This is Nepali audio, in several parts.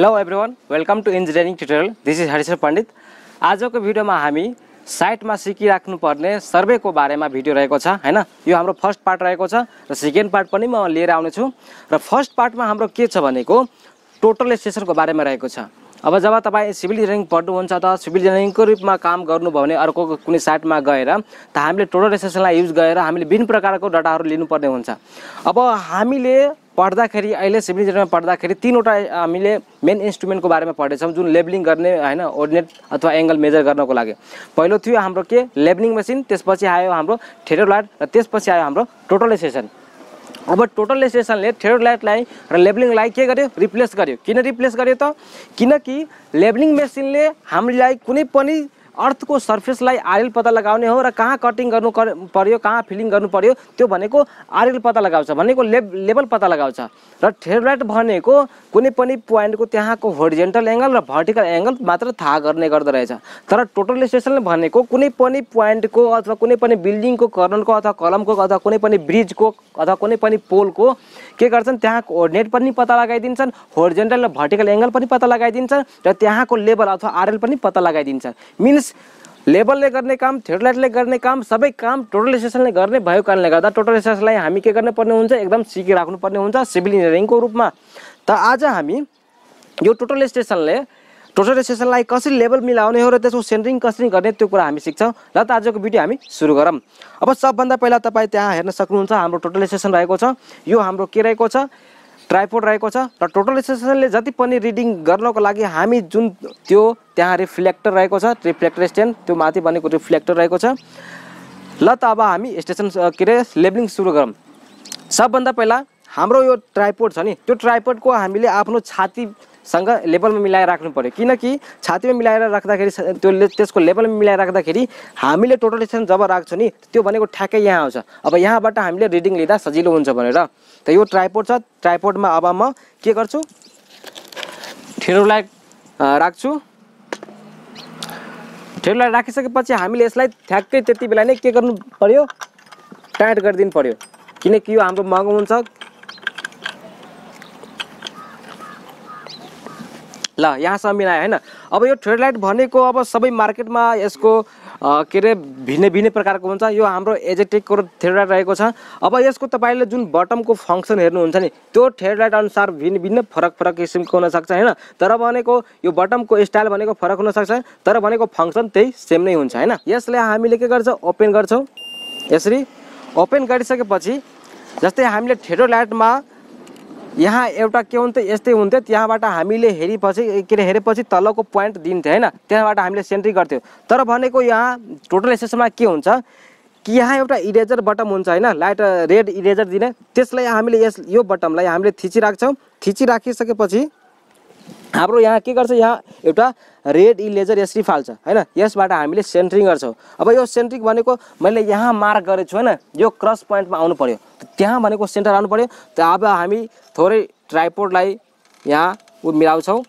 hello everyone welcome to engineering tutorial this is Harishar Pandit आजको भिडियोमा हामी साइटमा सिकिराख्नुपर्ने सर्वेको बारेमा भिडियो रहेको छ होइन यो हाम्रो फर्स्ट पार्ट रहेको छ र सेकेन्ड पार्ट पनि म लिएर आउनेछु र फर्स्ट पार्टमा हाम्रो के छ भनेको टोटल स्टेसनको बारेमा रहेको छ अब जब तपाईँ सिभिल इन्जिनियरिङ पढ्नुहुन्छ त सिभिल इन्जिनियरिङको रूपमा काम गर्नुभयो भने अर्को कुनै साइटमा गएर त हामीले टोटल स्टेसनलाई युज गरेर हामीले विभिन्न प्रकारको डाटाहरू लिनुपर्ने हुन्छ अब हामीले पढ्दाखेरि अहिले सिभिल इन्जिनियरमा पढ्दाखेरि तिनवटा हामीले मेन इन्स्ट्रुमेन्टको बारेमा पढेछौँ जुन लेबलिङ गर्ने होइन ओर्डिनेट अथवा एङ्गल मेजर गर्नको लागि पहिलो थियो हाम्रो के लेबलिङ मेसिन त्यसपछि आयो हाम्रो लाइट र त्यसपछि आयो हाम्रो टोटल एसेसन अब टोटल टोटलाइसेसनले लाइटलाई र लेबलिङलाई के गर्यो रिप्लेस गर्यो किन रिप्लेस गर्यो त किनकि लेबलिङ मेसिनले हामीलाई कुनै पनि अर्थको सर्फेसलाई आरएल पत्ता लगाउने हो र कहाँ कटिङ गर्नु पर्यो कहाँ फिलिङ गर्नु पर्यो त्यो भनेको आरएल पत्ता लगाउँछ भनेको लेब लेभल पत्ता लगाउँछ र थ्रेडलाइट भनेको कुनै पनि पोइन्टको त्यहाँको होरिजेन्टल एङ्गल र भर्टिकल एङ्गल मात्र थाहा गर्ने गर्दोरहेछ तर टोटल स्टेसन भनेको कुनै पनि पोइन्टको अथवा कुनै पनि बिल्डिङको कर्नको अथवा कलमको अथवा कुनै पनि ब्रिजको अथवा कुनै पनि पोलको के गर्छन् त्यहाँको कोर्डिनेट पनि पत्ता लगाइदिन्छन् होरिजेन्टल र भर्टिकल एङ्गल पनि पत्ता लगाइदिन्छन् र त्यहाँको लेभल अथवा आरएल पनि पत्ता लगाइदिन्छन् मिन्स लेभलले लेबलले गर्ने काम थ्रेड गर्ने काम सबै काम टोटल स्टेसनले गर्ने भएको कारणले गर्दा टोटल स्टेसनलाई हामी के गर्नुपर्ने हुन्छ एकदम सिकिराख्नुपर्ने हुन्छ सिभिल इन्जिनियरिङको रूपमा त आज हामी यो टोटल स्टेसनले टोटल स्टेसनलाई कसरी लेभल मिलाउने हो र त्यसको सेन्टरिङ कसरी गर्ने त्यो कुरा हामी सिक्छौँ र त आजको भिडियो हामी सुरु गरौँ अब सबभन्दा पहिला तपाईँ त्यहाँ हेर्न सक्नुहुन्छ हाम्रो टोटल स्टेसन रहेको छ यो हाम्रो के रहेको छ ट्राइपोड रहेको छ र टोटल स्टेसनले जति पनि रिडिङ गर्नको लागि हामी जुन त्यो त्यहाँ रिफ्लेक्टर रहेको छ रिफ्लेक्टर स्ट्यान्ड त्यो माथि बनेको रिफ्लेक्टर रहेको छ ल त अब हामी स्टेसन के अरे लेबलिङ सुरु गरौँ सबभन्दा पहिला हाम्रो यो ट्राइपोड छ नि त्यो ट्राइपोडको हामीले आफ्नो छाती सँग लेभलमा मिलाएर राख्नु पऱ्यो किनकि छातीमा मिलाएर राख्दाखेरि त्यो त्यसको लेभलमा मिलाएर राख्दाखेरि हामीले टोटल स्थान जब राख्छौँ नि त्यो भनेको ठ्याक्कै यहाँ आउँछ अब यहाँबाट हामीले रिडिङ लिँदा सजिलो हुन्छ भनेर त यो ट्राइपोड छ ट्राइपोडमा अब म के गर्छु ठेरोलाई राख्छु ठेरोलाई राखिसकेपछि हामीले यसलाई ठ्याक्कै त्यति बेला नै के गर्नु पऱ्यो टाइट गरिदिनु पऱ्यो किनकि यो हाम्रो महँगो हुन्छ ल यहाँसम्म मिलायो होइन अब यो ट्रेड लाइट भनेको अब सबै मार्केटमा यसको के अरे भिन्नै भिन्नै प्रकारको हुन्छ यो हाम्रो एजेटिकको थ्रेड लाइट रहेको छ अब यसको तपाईँले जुन बटमको फङ्सन हेर्नुहुन्छ नि त्यो थ्रेड लाइट अनुसार भिन्न भिन्न फरक फरक किसिमको हुनसक्छ होइन तर भनेको यो बटमको स्टाइल भनेको फरक हुनसक्छ तर भनेको फङ्सन त्यही सेम नै हुन्छ होइन यसले हामीले के गर्छ ओपन गर्छौँ यसरी ओपन गरिसकेपछि जस्तै हामीले थ्रेड लाइटमा यहाँ एउटा के हुन्थ्यो यस्तै हुन्थ्यो त्यहाँबाट हामीले हेरेपछि के अरे हेरेपछि तलको पोइन्ट दिन्थ्यो होइन त्यहाँबाट हामीले सेन्ट्री गर्थ्यौँ तर भनेको यहाँ टोटल एसेसमा के हुन्छ कि यहाँ एउटा इरेजर बटम हुन्छ होइन लाइट रेड इरेजर दिने त्यसलाई हामीले यस यो बटमलाई हामीले थिचिराख्छौँ थिचिराखिसकेपछि हाम्रो यहाँ के गर्छ यहाँ एउटा रेड इलेजर यसरी फाल्छ होइन यसबाट हामीले सेन्ट्रिङ गर्छौँ अब यो सेन्ट्रिङ भनेको मैले यहाँ मार्क गरेको छु होइन यो क्रस पोइन्टमा आउनु पऱ्यो त्यहाँ भनेको सेन्टर आउनु पऱ्यो त अब हामी थोरै ट्राइपोर्डलाई यहाँ ऊ मिलाउँछौँ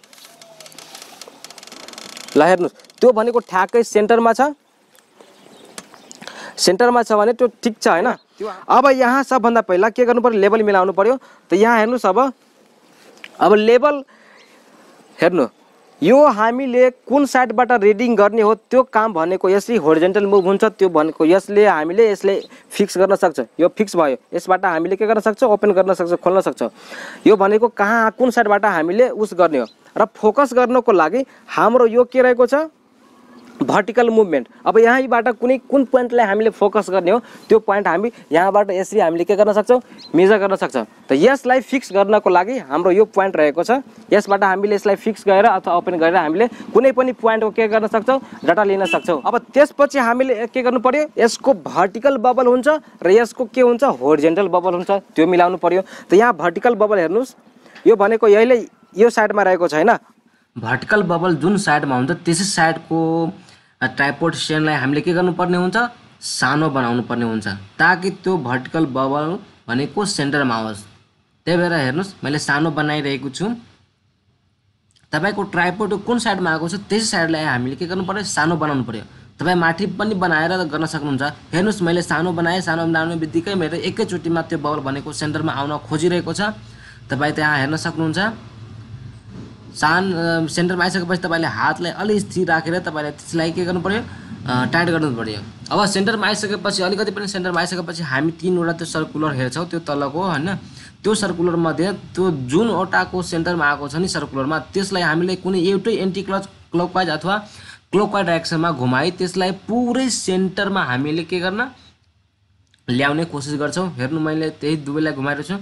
ल हेर्नुहोस् त्यो भनेको ठ्याक्कै सेन्टरमा छ सेन्टरमा छ भने त्यो ठिक छ होइन अब यहाँ सबभन्दा पहिला के गर्नु पऱ्यो लेबल मिलाउनु पऱ्यो त यहाँ हेर्नुहोस् अब अब लेबल हेर्नु यो हामीले कुन साइडबाट रिडिङ गर्ने हो त्यो काम भनेको यसरी होरिजेन्टल मुभ हुन्छ त्यो भनेको यसले हामीले यसले फिक्स गर्न सक्छ यो फिक्स भयो यसबाट हामीले के गर्न सक्छौँ ओपन गर्न सक्छौँ खोल्न सक्छौँ यो भनेको कहाँ कुन साइडबाट हामीले उस गर्ने हो र फोकस गर्नको लागि हाम्रो यो के रहेको छ भर्टिकल मुभमेन्ट अब यहीँबाट कुनै कुन पोइन्टलाई हामीले फोकस गर्ने हो त्यो पोइन्ट हामी यहाँबाट यसरी हामीले के गर्न सक्छौँ मेजर गर्न सक्छौँ त यसलाई फिक्स गर्नको लागि हाम्रो यो पोइन्ट रहेको छ यसबाट हामीले यसलाई फिक्स गरेर अथवा ओपन गरेर हामीले कुनै पनि पोइन्टको के गर्न सक्छौँ डाटा लिन सक्छौँ अब त्यसपछि हामीले के गर्नु पऱ्यो यसको भर्टिकल बबल हुन्छ र यसको के हुन्छ होरिजेन्टल बबल हुन्छ त्यो मिलाउनु पऱ्यो त यहाँ भर्टिकल बबल हेर्नुहोस् यो भनेको यहीले यो साइडमा रहेको छ होइन भर्टिकल बबल जुन साइडमा हुन्छ त्यसै साइडको ट्राइपोर्ट स्ट्यान्डलाई हामीले के गर्नुपर्ने हुन्छ सानो बनाउनु पर्ने हुन्छ ताकि त्यो भर्टिकल बबल भनेको सेन्टरमा आओस् त्यही भएर हेर्नुहोस् मैले सानो बनाइरहेको छु तपाईँको ट्राइपोर्ट कुन साइडमा आएको छ त्यसै साइडलाई हामीले के गर्नु पऱ्यो सानो बनाउनु पऱ्यो तपाईँ माथि पनि बनाएर गर्न सक्नुहुन्छ हेर्नुहोस् मैले सानो बनाएँ सानो बनाउने बित्तिकै मेरो एकैचोटिमा त्यो बबल भनेको सेन्टरमा आउन खोजिरहेको छ तपाईँ त्यहाँ हेर्न सक्नुहुन्छ सान सेन्टरमा आइसकेपछि तपाईँले हातलाई अलिक स्थिर राखेर तपाईँले त्यसलाई के गर्नु पऱ्यो टाइट गर्नु पऱ्यो अब सेन्टरमा आइसकेपछि अलिकति पनि सेन्टरमा आइसकेपछि हामी तिनवटा त्यो सर्कुलर हेर्छौँ त्यो तलको होइन त्यो सर्कुलरमध्ये त्यो जुनवटाको सेन्टरमा आएको छ नि सर्कुलरमा त्यसलाई हामीले कुनै एउटै एन्टी क्लच क्लकवाइज अथवा क्लकवाइज डाइरेक्सनमा घुमाई त्यसलाई पुरै सेन्टरमा हामीले के गर्न ल्याउने कोसिस गर्छौँ हेर्नु मैले त्यही दुवैलाई घुमाएर छु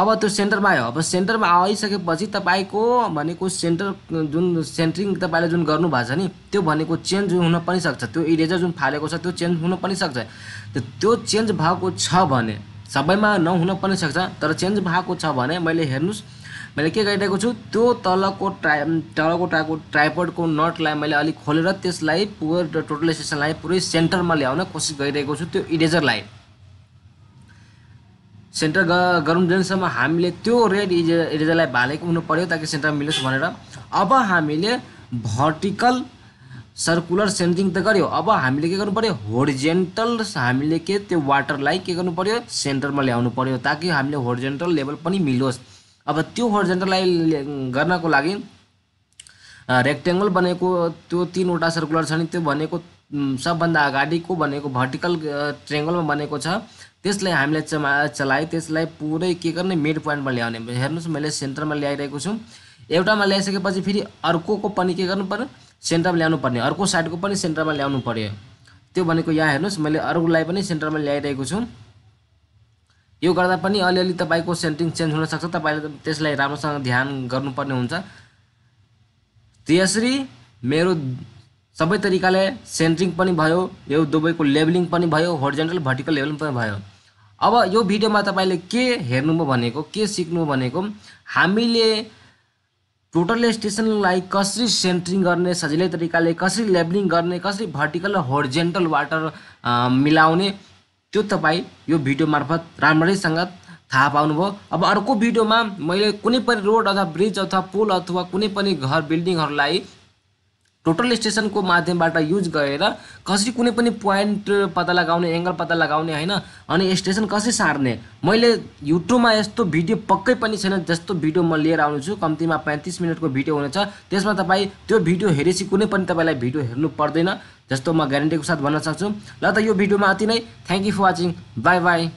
अब त्यो सेन्टरमा आयो अब सेन्टरमा आइसकेपछि तपाईँको भनेको सेन्टर जुन सेन्टरिङ तपाईँले जुन गर्नुभएको छ नि त्यो भनेको चेन्ज हुन पनि सक्छ त्यो इरेजर जुन फालेको छ त्यो चेन्ज हुन पनि सक्छ त्यो चेन्ज भएको छ भने सबैमा नहुन पनि सक्छ तर चेन्ज भएको छ भने मैले हेर्नुहोस् मैले के गरिरहेको छु त्यो तलको ट्रा तलको टाको ट्राइपोडको नटलाई मैले अलिक खोलेर त्यसलाई पुरै टोटल पुरै सेन्टरमा ल्याउन कोसिस गरिरहेको छु त्यो इरेजरलाई सेन्टर ग जनसम्म हामीले त्यो रेड इज इरेजरलाई भालेको हुनु पऱ्यो ताकि सेन्टर मिलोस् भनेर अब हामीले भर्टिकल सर्कुलर सेन्टिङ त गऱ्यो अब हामीले के गर्नु पऱ्यो होर्जेन्टल हामीले के त्यो वाटरलाई के गर्नु पऱ्यो सेन्टरमा ल्याउनु पऱ्यो ताकि हामीले होर्जेन्टल लेभल पनि मिलोस् अब त्यो होर्जेन्टललाई गर्नको लागि रेक्टेङ्गल बनेको त्यो तिनवटा सर्कुलर छ नि त्यो भनेको सबभन्दा अगाडिको भनेको भर्टिकल ट्रेङ्गलमा बनेको छ त्यसलाई हामीले चमा चलाएँ त्यसलाई पुरै के गर्ने मिड पोइन्टमा ल्याउने हेर्नुहोस् मैले सेन्टरमा ल्याइरहेको छु एउटामा ल्याइसकेपछि फेरि अर्कोको पनि के गर्नु पऱ्यो सेन्टरमा ल्याउनु पर्ने अर्को साइडको पनि सेन्टरमा ल्याउनु पऱ्यो त्यो भनेको यहाँ हेर्नुहोस् मैले अर्कोलाई पनि सेन्टरमा ल्याइरहेको छु यो गर्दा पनि अलिअलि तपाईँको सेन्टिङ चेन्ज हुनसक्छ तपाईँले त्यसलाई राम्रोसँग ध्यान गर्नुपर्ने हुन्छ त्यसरी मेरो सबै तरिकाले सेन्ट्रिङ पनि भयो यो दुबईको लेभलिङ पनि भयो होर्जेन्टल भर्टिकल लेभलिङ पनि भयो अब यो भिडियोमा तपाईँले के हेर्नु भनेको के सिक्नु भनेको हामीले टोटल स्टेसनलाई कसरी सेन्ट्रिङ गर्ने सजिलै तरिकाले कसरी लेबलिङ गर्ने कसरी भर्टिकल र होर्जेन्टल वाटर मिलाउने त्यो तपाईँ यो भिडियो मार्फत राम्रैसँग थाहा पाउनुभयो अब अर्को भिडियोमा मैले कुनै पनि रोड अथवा ब्रिज अथवा पुल अथवा कुनै पनि घर बिल्डिङहरूलाई टोटल स्टेसनको माध्यमबाट युज गरेर कसरी कुनै पनि पोइन्ट पत्ता लगाउने एङ्गल पत्ता लगाउने होइन अनि स्टेसन कसरी सार्ने मैले युट्युबमा यस्तो भिडियो पक्कै पनि छैन जस्तो भिडियो म लिएर आउनु छु कम्तीमा पैँतिस मिनटको भिडियो हुनेछ त्यसमा तपाईँ त्यो भिडियो हेरेपछि कुनै पनि तपाईँलाई भिडियो हेर्नु पर्दैन जस्तो म ग्यारेन्टीको साथ भन्न सक्छु ल त यो भिडियोमा अति नै thank you for watching bye by